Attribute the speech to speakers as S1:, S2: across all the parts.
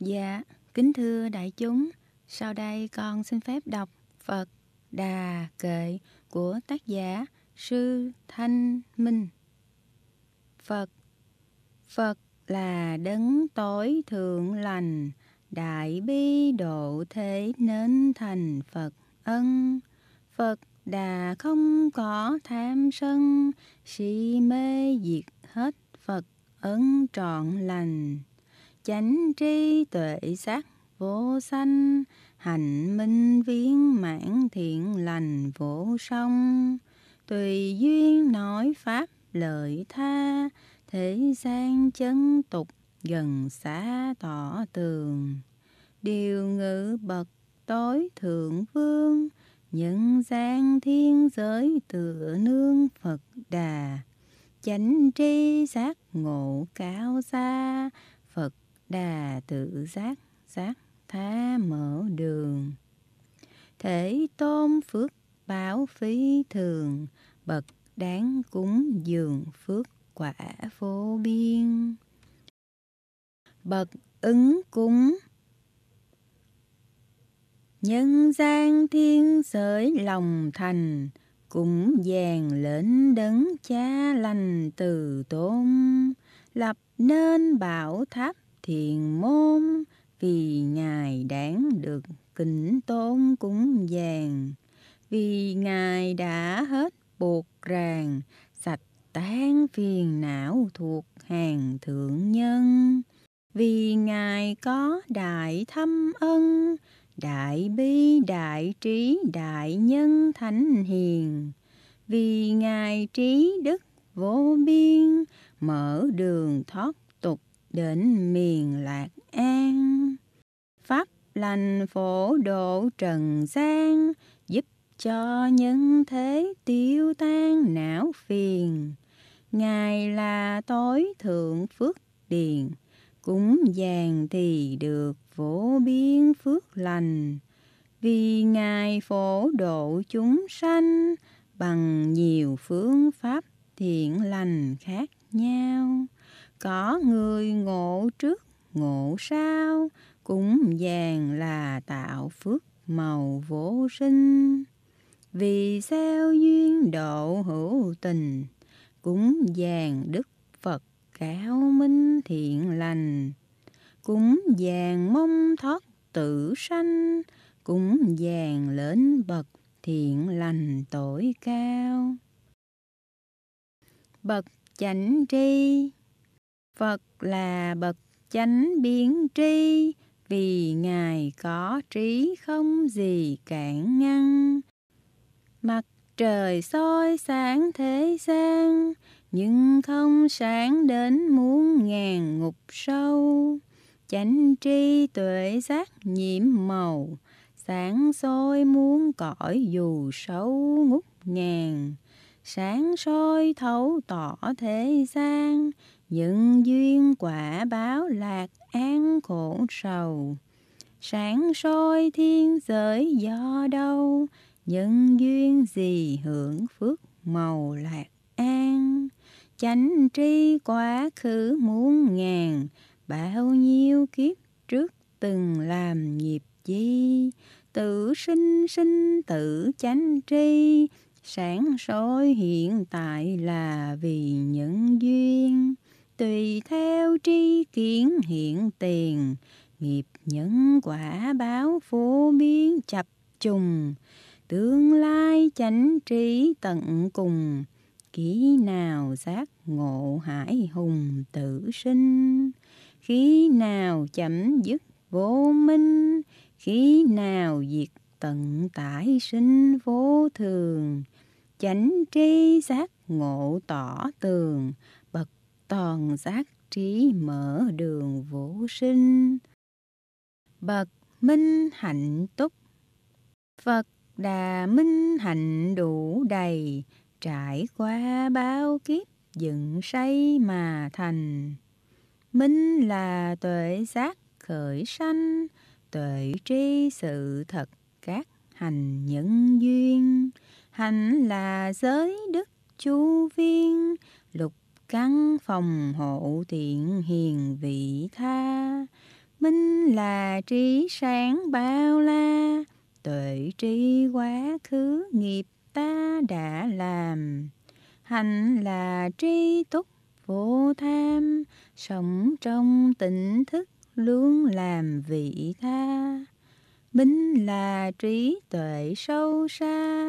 S1: Dạ, kính thưa đại chúng, sau đây con xin phép đọc Phật Đà Kệ của tác giả Sư Thanh Minh. Phật Phật là đấng tối thượng lành, đại bi độ thế nên thành Phật ân. Phật đà không có tham sân, si mê diệt hết Phật ấn trọn lành chánh trí tuệ giác vô sanh hạnh minh viễn mãn thiện lành vô song tùy duyên nói pháp lợi tha thế gian chân tục gần xa tỏ tường điều ngữ bậc tối thượng vương nhân gian thiên giới tựa nương phật đà chánh tri giác ngộ cao xa phật đà tự giác giác thá mở đường thể tôn phước báo phí thường bậc đáng cúng dường phước quả vô biên bậc ứng cúng nhân gian thiên giới lòng thành cũng vàng lệnh đấng cha lành từ tôn lập nên bảo tháp thiền môn vì ngài đáng được kính tôn cúng dường vì ngài đã hết buộc ràng sạch tan phiền não thuộc hàng thượng nhân vì ngài có đại thâm ân đại bi đại trí đại nhân thánh hiền vì ngài trí đức vô biên mở đường thoát định miền lạc an pháp lành phổ độ trần gian giúp cho nhân thế tiêu tan não phiền ngài là tối thượng phước điền cúng vàng thì được phổ biến phước lành vì ngài phổ độ chúng sanh bằng nhiều phương pháp thiện lành khác nhau có người ngộ trước ngộ sau, cũng vàng là tạo phước màu vô sinh. Vì sao duyên độ hữu tình, cũng vàng đức Phật cao minh thiện lành. Cũng vàng mong thoát tử sanh, cũng vàng lớn bậc thiện lành tối cao. Bậc chánh tri Phật là bậc chánh biến tri, vì Ngài có trí không gì cản ngăn. Mặt trời soi sáng thế gian, nhưng không sáng đến muôn ngàn ngục sâu. Chánh tri tuệ giác nhiễm màu, sáng soi muốn cõi dù sâu ngút ngàn sáng soi thấu tỏ thế gian những duyên quả báo lạc an khổ sầu sáng soi thiên giới do đâu những duyên gì hưởng phước màu lạc an chánh tri quá khứ muôn ngàn bao nhiêu kiếp trước từng làm nghiệp chi tự sinh sinh tự chánh tri sáng soi hiện tại là vì những duyên tùy theo tri kiến hiện tiền nghiệp nhân quả báo phổ biến chập trùng tương lai chánh trí tận cùng kỹ nào giác ngộ hải hùng tử sinh khí nào chấm dứt vô minh khí nào diệt tận tải sinh vô thường chánh trí giác ngộ tỏ tường toàn giác trí mở đường vũ sinh bậc minh hạnh túc phật đà minh hạnh đủ đầy trải qua bao kiếp dựng say mà thành minh là tuệ giác khởi sanh tuệ tri sự thật các hành nhân duyên hạnh là giới đức chu viên lục căn phòng hộ thiện hiền vị tha minh là trí sáng bao la tuệ trí quá khứ nghiệp ta đã làm hạnh là trí túc vô tham sống trong tỉnh thức luôn làm vị tha minh là trí tuệ sâu xa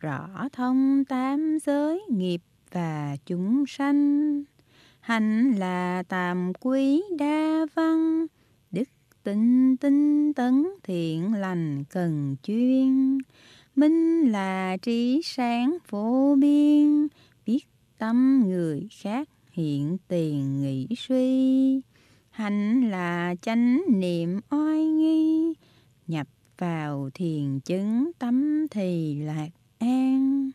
S1: rõ thông tám giới nghiệp và chúng sanh hành là tam quý đa văn đức tinh tinh tấn thiện lành cần chuyên minh là trí sáng phổ biên biết tâm người khác hiện tiền nghĩ suy hành là chánh niệm oai nghi nhập vào thiền chứng tâm thì lạc an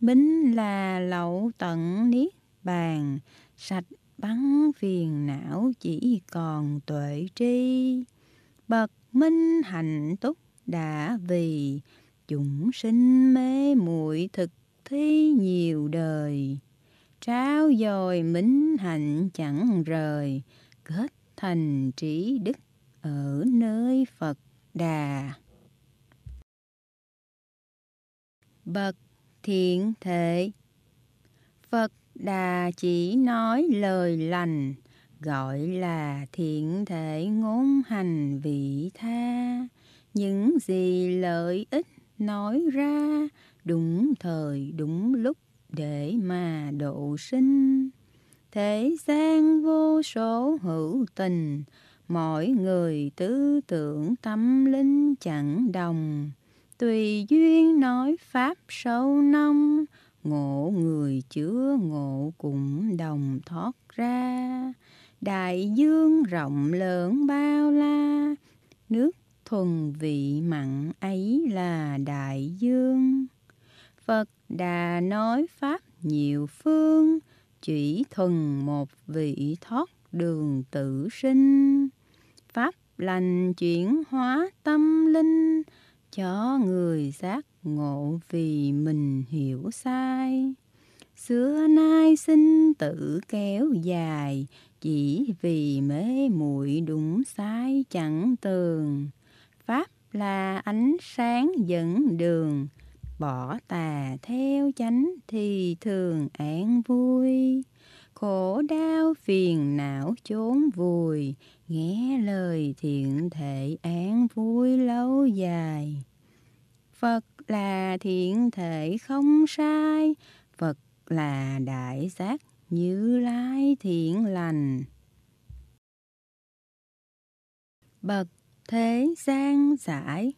S1: Bính là lậu tận niết bàn, sạch bắn phiền não chỉ còn tuệ tri. Bậc minh hạnh túc đã vì, chúng sinh mê muội thực thi nhiều đời. Tráo dồi minh hạnh chẳng rời, kết thành trí đức ở nơi Phật Đà. Bậc thiện thể. Phật Đà chỉ nói lời lành, gọi là thiện thể ngôn hành vị tha. Những gì lợi ích nói ra đúng thời đúng lúc để mà độ sinh. Thế gian vô số hữu tình, mỗi người tư tưởng tâm linh chẳng đồng tùy duyên nói pháp sâu nông ngộ người chưa ngộ cũng đồng thoát ra đại dương rộng lớn bao la nước thuần vị mặn ấy là đại dương phật đà nói pháp nhiều phương chỉ thuần một vị thoát đường tự sinh pháp lành chuyển hóa tâm linh cho người giác ngộ vì mình hiểu sai xưa nay sinh tử kéo dài chỉ vì mê muội đúng sai chẳng tường pháp là ánh sáng dẫn đường bỏ tà theo chánh thì thường an vui khổ đau phiền não chốn vùi nghe lời thiện thể án vui lâu dài phật là thiện thể không sai phật là đại giác như lai thiện lành bậc thế gian giải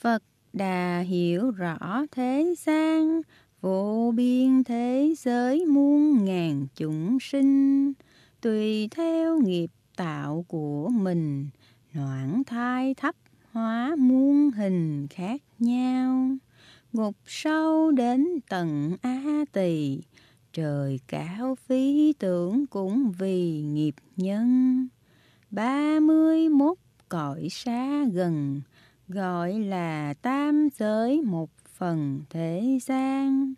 S1: phật đà hiểu rõ thế gian Vô biên thế giới muôn ngàn chúng sinh, tùy theo nghiệp tạo của mình, noãn thai thấp hóa muôn hình khác nhau. Ngục sâu đến tận A tỳ, trời cao phí tưởng cũng vì nghiệp nhân. Ba mươi mốt cõi xa gần, gọi là tam giới một phần thế gian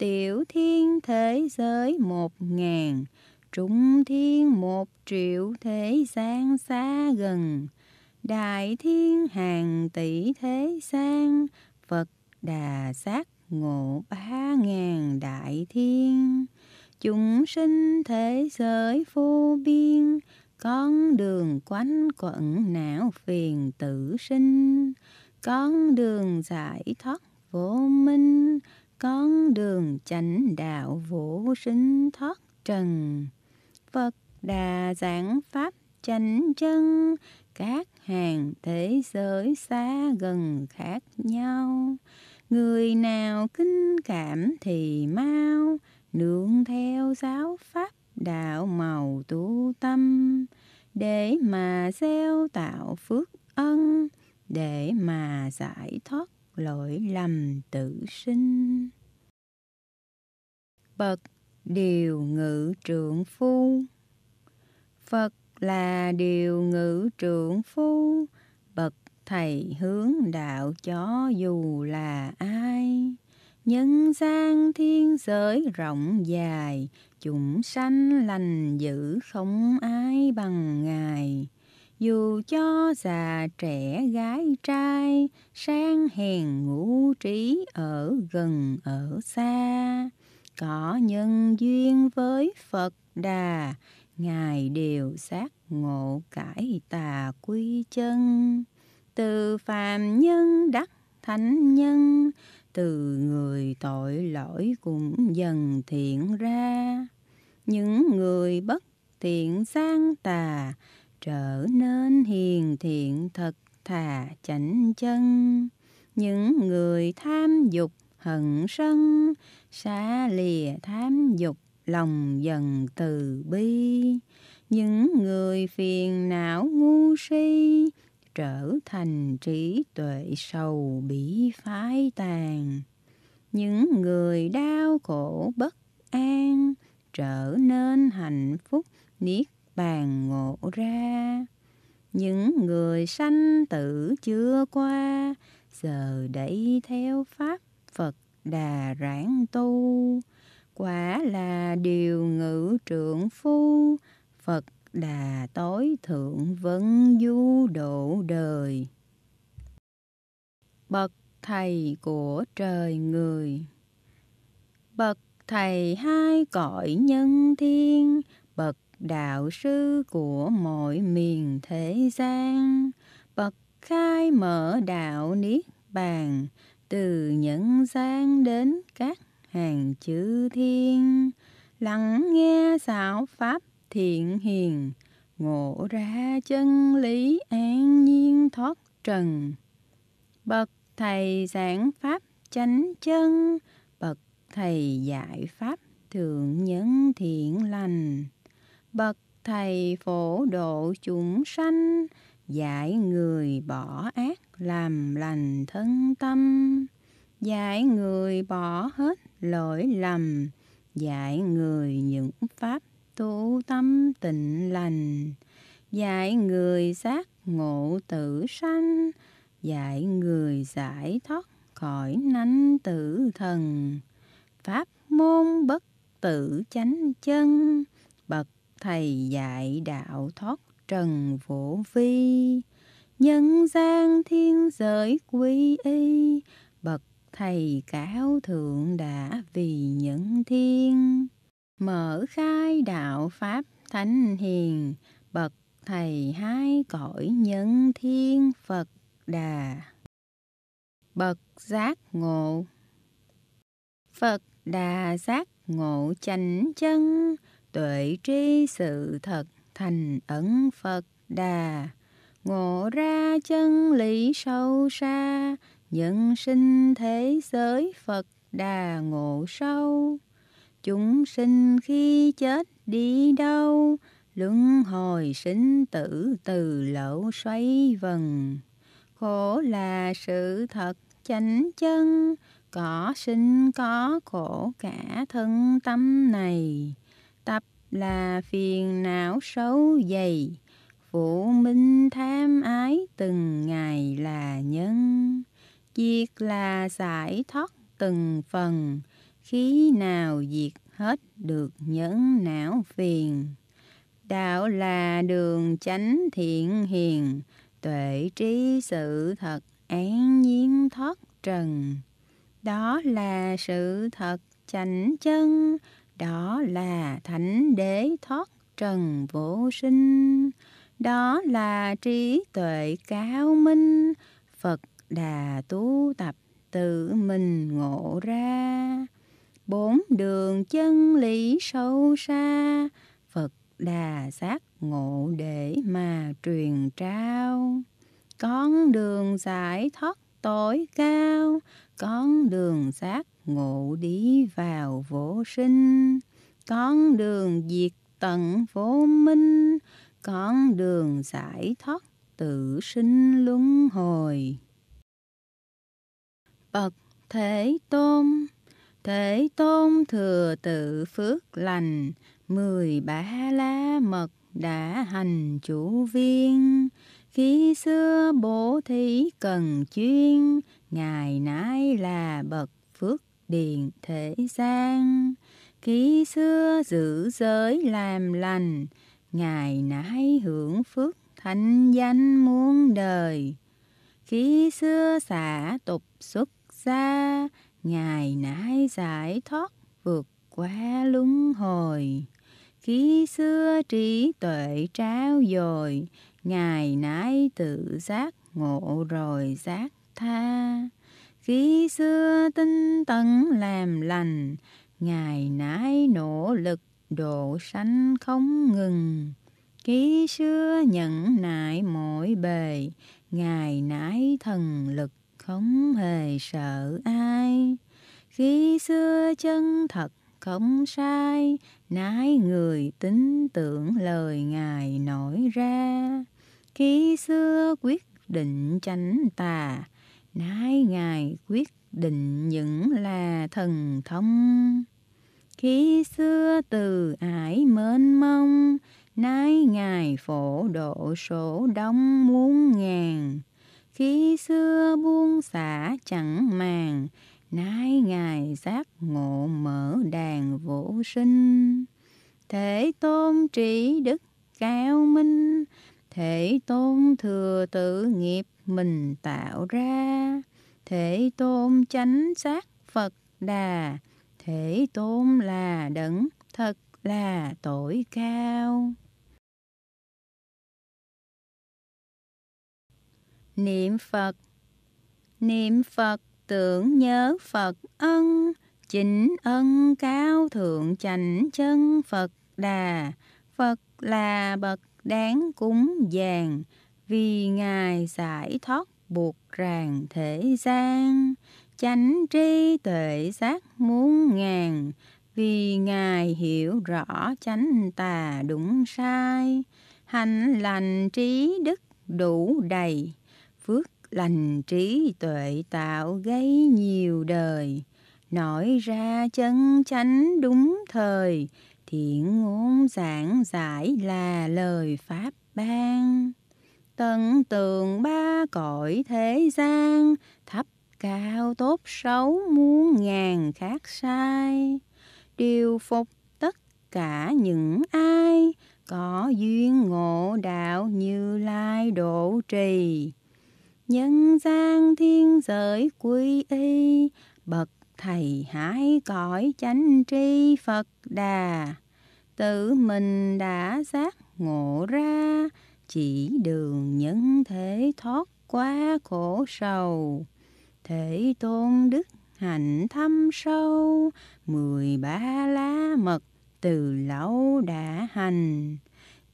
S1: tiểu thiên thế giới một ngàn trung thiên một triệu thế gian xa gần đại thiên hàng tỷ thế gian phật đà sát ngộ ba ngàn đại thiên chúng sinh thế giới vô biên con đường quanh quẩn não phiền tử sinh con đường giải thoát vô minh con đường chánh đạo vũ sinh thoát trần phật đà giảng pháp chánh chân các hàng thế giới xa gần khác nhau người nào kinh cảm thì mau nương theo giáo pháp đạo màu tu tâm để mà gieo tạo phước ân để mà giải thoát lỗi lầm tử sinh bậc điều ngữ trưởng phu phật là điều ngữ trưởng phu bậc thầy hướng đạo cho dù là ai nhân gian thiên giới rộng dài chúng sanh lành dữ không ai bằng ngài dù cho già trẻ gái trai sang hèn ngũ trí ở gần ở xa có nhân duyên với phật đà ngài đều giác ngộ cải tà quy chân từ phàm nhân đắc thánh nhân từ người tội lỗi cũng dần thiện ra những người bất thiện sang tà trở nên hiền thiện thật thà chảnh chân những người tham dục hận sân xa lìa tham dục lòng dần từ bi những người phiền não ngu si trở thành trí tuệ sầu bỉ phái tàn những người đau khổ bất an trở nên hạnh phúc niết bàn ngộ ra những người sanh tử chưa qua giờ đẩy theo pháp phật đà rãng tu quả là điều ngữ trượng phu phật đà tối thượng vấn du độ đời bậc thầy của trời người bậc thầy hai cõi nhân thiên bậc đạo sư của mọi miền thế gian bậc khai mở đạo niết bàn từ nhân gian đến các hàng chữ thiên lắng nghe giáo pháp thiện hiền ngộ ra chân lý an nhiên thoát trần bậc thầy giảng pháp chánh chân bậc thầy giải pháp thượng nhân thiện lành bậc thầy phổ độ chúng sanh dạy người bỏ ác làm lành thân tâm dạy người bỏ hết lỗi lầm dạy người những pháp tu tâm tịnh lành dạy người giác ngộ tử sanh dạy người giải thoát khỏi nánh tử thần pháp môn bất tử chánh chân bậc thầy dạy đạo thoát trần vũ vi nhân gian thiên giới quy y bậc thầy cáo thượng đã vì những thiên mở khai đạo pháp thánh hiền bậc thầy hai cõi nhân thiên phật đà bậc giác ngộ phật đà giác ngộ chánh chân tuệ trí sự thật thành ẩn Phật Đà. Ngộ ra chân lý sâu xa, nhân sinh thế giới Phật Đà ngộ sâu. Chúng sinh khi chết đi đâu, luân hồi sinh tử từ lỗ xoáy vần. Khổ là sự thật chánh chân, có sinh có khổ cả thân tâm này tập là phiền não xấu dày Phụ minh tham ái từng ngày là nhân Diệt là giải thoát từng phần Khí nào diệt hết được nhẫn não phiền Đạo là đường chánh thiện hiền Tuệ trí sự thật án nhiên thoát trần Đó là sự thật chánh chân đó là thánh đế thoát trần vô sinh đó là trí tuệ cao minh phật đà tu tập tự mình ngộ ra bốn đường chân lý sâu xa phật đà giác ngộ để mà truyền trao con đường giải thoát tối cao con đường giác ngộ đi vào vô sinh con đường diệt tận vô minh con đường giải thoát tự sinh luân hồi bậc thế tôn thế tôn thừa tự phước lành mười ba la mật đã hành chủ viên khi xưa bố thí cần chuyên Ngài nãi là bậc phước điền thể gian, ký xưa giữ giới làm lành, Ngài nãi hưởng phước thanh danh muôn đời. Khi xưa xả tục xuất gia, Ngài nãi giải thoát vượt qua luân hồi. Khi xưa trí tuệ trao dồi, Ngài nãi tự giác ngộ rồi giác tha khi xưa tinh tấn làm lành ngày nãi nỗ lực độ sanh không ngừng khi xưa nhẫn nại mỗi bề ngày nãi thần lực không hề sợ ai khi xưa chân thật không sai nái người tính tưởng lời ngài nổi ra khi xưa quyết định chánh tà Nái ngài quyết định những là thần thông Khi xưa từ ải mênh mông Nái ngài phổ độ sổ đông muôn ngàn Khi xưa buông xả chẳng màng Nái ngài giác ngộ mở đàn vũ sinh thể tôn trí đức cao minh thể tôn thừa tự nghiệp mình tạo ra, thể tôn chánh giác Phật đà, thể tôn là đấng thật là tối cao. Niệm Phật Niệm Phật tưởng nhớ Phật ân, Chính ân cao thượng chánh chân Phật đà, Phật là bậc đáng cúng dường vì ngài giải thoát buộc ràng thể gian chánh trí tuệ giác muôn ngàn vì ngài hiểu rõ chánh tà đúng sai hành lành trí đức đủ đầy phước lành trí tuệ tạo gây nhiều đời nổi ra chân chánh đúng thời thiện ngôn giảng giải là lời pháp ban tận tường ba cõi thế gian thấp cao tốt xấu muôn ngàn khác sai điều phục tất cả những ai có duyên ngộ đạo như lai độ trì nhân gian thiên giới quy y bậc thầy hãy cõi chánh tri Phật Đà, tự mình đã giác ngộ ra, chỉ đường nhân thế thoát qua khổ sầu. Thể tôn đức hạnh thâm sâu, mười ba lá mật từ lâu đã hành.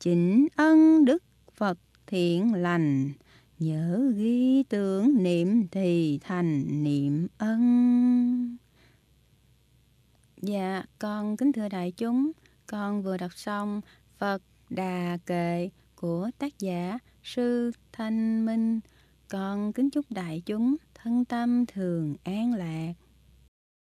S1: Chính ân đức Phật thiện lành, Nhớ ghi tưởng niệm thì thành niệm ân. Dạ, con kính thưa đại chúng, con vừa đọc xong Phật Đà Kệ của tác giả Sư Thanh Minh. Con kính chúc đại chúng thân tâm thường an lạc.